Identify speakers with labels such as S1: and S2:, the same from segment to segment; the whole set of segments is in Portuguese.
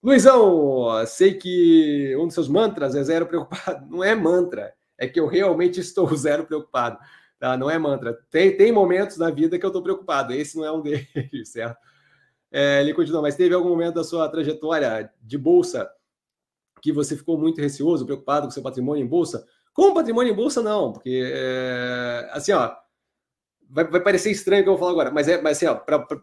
S1: Luizão, sei que um dos seus mantras é zero preocupado. Não é mantra, é que eu realmente estou zero preocupado. Tá? Não é mantra. Tem, tem momentos na vida que eu estou preocupado, esse não é um deles, certo? É, ele continua, mas teve algum momento da sua trajetória de bolsa que você ficou muito receoso, preocupado com seu patrimônio em bolsa? Com o patrimônio em bolsa, não, porque é, assim, ó, vai, vai parecer estranho o que eu vou falar agora, mas é, mas assim, ó, pra, pra,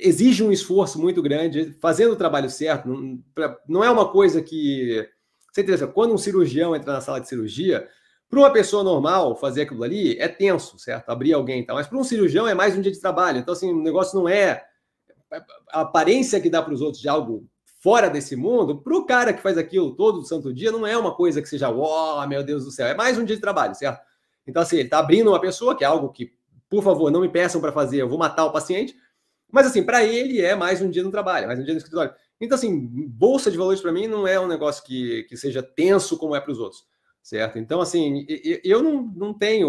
S1: exige um esforço muito grande, fazendo o trabalho certo. Não, pra, não é uma coisa que. Você entendeu? Quando um cirurgião entra na sala de cirurgia, para uma pessoa normal fazer aquilo ali é tenso, certo? Abrir alguém e tal. Mas para um cirurgião é mais um dia de trabalho. Então, assim, o negócio não é. é a aparência que dá para os outros de algo fora desse mundo, para o cara que faz aquilo todo santo dia, não é uma coisa que seja, ó, oh, meu Deus do céu. É mais um dia de trabalho, certo? Então, assim, ele está abrindo uma pessoa, que é algo que, por favor, não me peçam para fazer, eu vou matar o paciente mas assim, para ele é mais um dia no trabalho, é mais um dia no escritório. Então, assim, bolsa de valores para mim não é um negócio que, que seja tenso como é para os outros, certo? Então, assim, eu não, não tenho.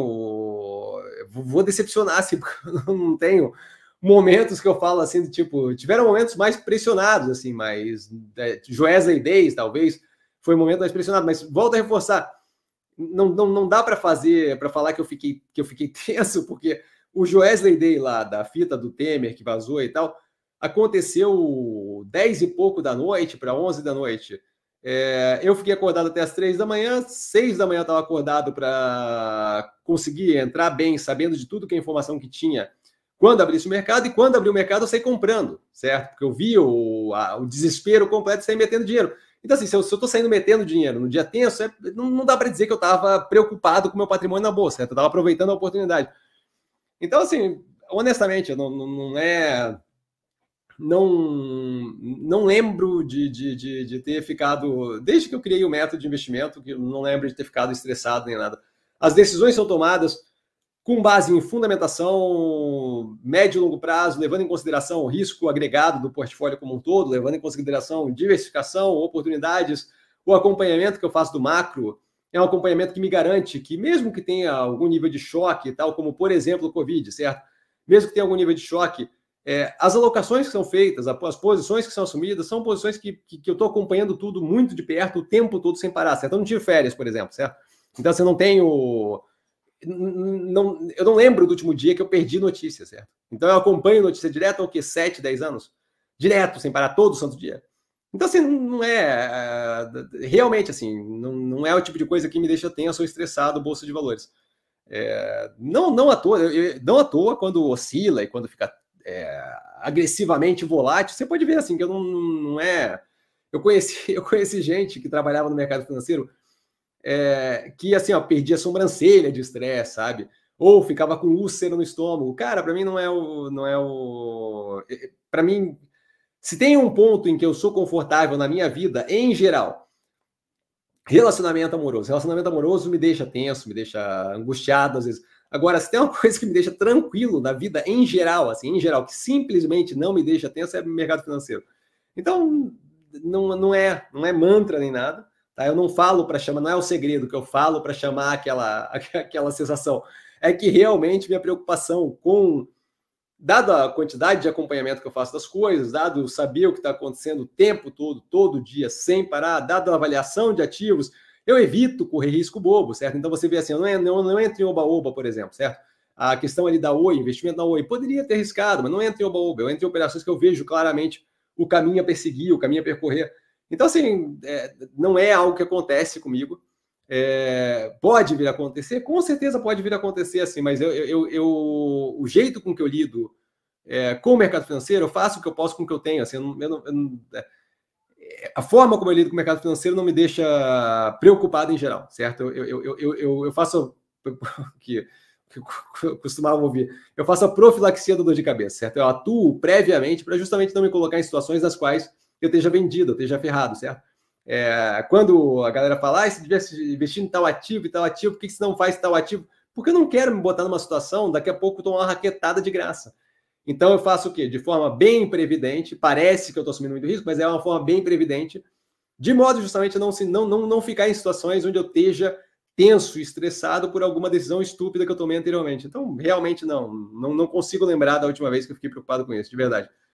S1: Vou decepcionar, assim, porque eu não tenho momentos que eu falo assim, do tipo, tiveram momentos mais pressionados, assim, mas É, e Days, talvez, foi o um momento mais pressionado, mas volta a reforçar. Não, não, não dá para fazer, para falar que eu fiquei que eu fiquei tenso, porque o Joesley Day lá, da fita do Temer que vazou e tal, aconteceu 10 e pouco da noite para 11 da noite. É, eu fiquei acordado até as 3 da manhã, 6 da manhã estava acordado para conseguir entrar bem, sabendo de tudo que a é informação que tinha quando abrisse o mercado, e quando abri o mercado eu saí comprando, certo? Porque eu vi o, a, o desespero completo e saí metendo dinheiro. Então, assim, se eu estou saindo metendo dinheiro no dia tenso, é, não, não, dá para dizer que eu estava preocupado com meu patrimônio na bolsa, certo? Eu estava aproveitando a oportunidade. Então, assim, honestamente, não, não é. Não, não lembro de, de, de, de, ter ficado. Desde que eu criei o método de investimento, que não lembro de ter ficado estressado nem nada. As decisões são tomadas com base em fundamentação, médio e longo prazo, levando em consideração o risco agregado do portfólio como um todo, levando em consideração diversificação, oportunidades, o acompanhamento que eu faço do macro é um acompanhamento que me garante que, mesmo que tenha algum nível de choque, tal como, por exemplo, o Covid, certo? Mesmo que tenha algum nível de choque, é, as alocações que são feitas, as posições que são assumidas, são posições que, que, que eu estou acompanhando tudo muito de perto o tempo todo sem parar, certo? Eu não tive férias, por exemplo, certo? Então, você assim, não tem o. Não, eu não lembro do último dia que eu perdi notícia, certo? Então, eu acompanho notícia direto há o quê? 7, 10 anos? Direto, sem parar, todo santo dia. Então, assim, não é. Eh, realmente, assim, não, não é o tipo de coisa que me deixa tenso ou estressado bolsa de valores. É, não, não à toa, não à toa quando oscila e quando fica é, agressivamente volátil, você pode ver assim, que eu não, não é. Eu conheci, eu conheci gente que trabalhava no mercado financeiro é, que assim, ó, perdia a sobrancelha de estresse, sabe? Ou ficava com úlcera no estômago. Cara, para mim não é o. não é o é, Para mim, se tem um ponto em que eu sou confortável na minha vida, em geral, relacionamento amoroso. Relacionamento amoroso me deixa tenso, me deixa angustiado às vezes. Agora, se tem uma coisa que me deixa tranquilo na vida em geral, assim, em geral, que simplesmente não me deixa tenso, é o mercado financeiro. Então, não, não é não é mantra nem nada, tá? Eu não falo para chamar, não é o segredo que eu falo para chamar aquela, aquela sensação. É que realmente minha preocupação com dada a quantidade de acompanhamento que eu faço das coisas, dado saber o que está acontecendo o tempo todo, todo dia, sem parar, dada a avaliação de ativos, eu evito correr risco bobo, certo? Então você vê assim, eu não, eu não entro em oba-oba, por exemplo, certo? A questão ali da Oi, investimento na Oi, poderia ter arriscado, mas não entra em oba-oba, eu entro em operações que eu vejo claramente o caminho a perseguir, o caminho a percorrer. Então, assim, é, não é algo que acontece comigo, é, pode vir a acontecer, com certeza pode vir a acontecer assim, mas eu, eu, eu o jeito com que eu lido é, com o mercado financeiro, eu faço o que eu posso com o que eu tenho. Assim, eu não, não, não, é, a forma como eu lido com o mercado financeiro não me deixa preocupado em geral, certo? Eu, eu faço que, que eu costumava ouvir, eu faço a profilaxia da dor de cabeça, certo? Eu atuo previamente para justamente não me colocar em situações nas quais eu esteja vendido, eu esteja ferrado, certo? É, quando a galera fala, ah, se tivesse investindo em tal ativo e tal ativo, por que, você não faz tal ativo? Porque eu não quero me botar numa situação, daqui a pouco tomar uma raquetada de graça. Então eu faço o quê? De forma bem previdente, parece que eu estou assumindo muito risco, mas é uma forma bem previdente, de modo justamente a não, não, não, não ficar em situações onde eu esteja tenso e estressado por alguma decisão estúpida que eu tomei anteriormente. Então, realmente não, não, não consigo lembrar da última vez que eu fiquei preocupado com isso, de verdade.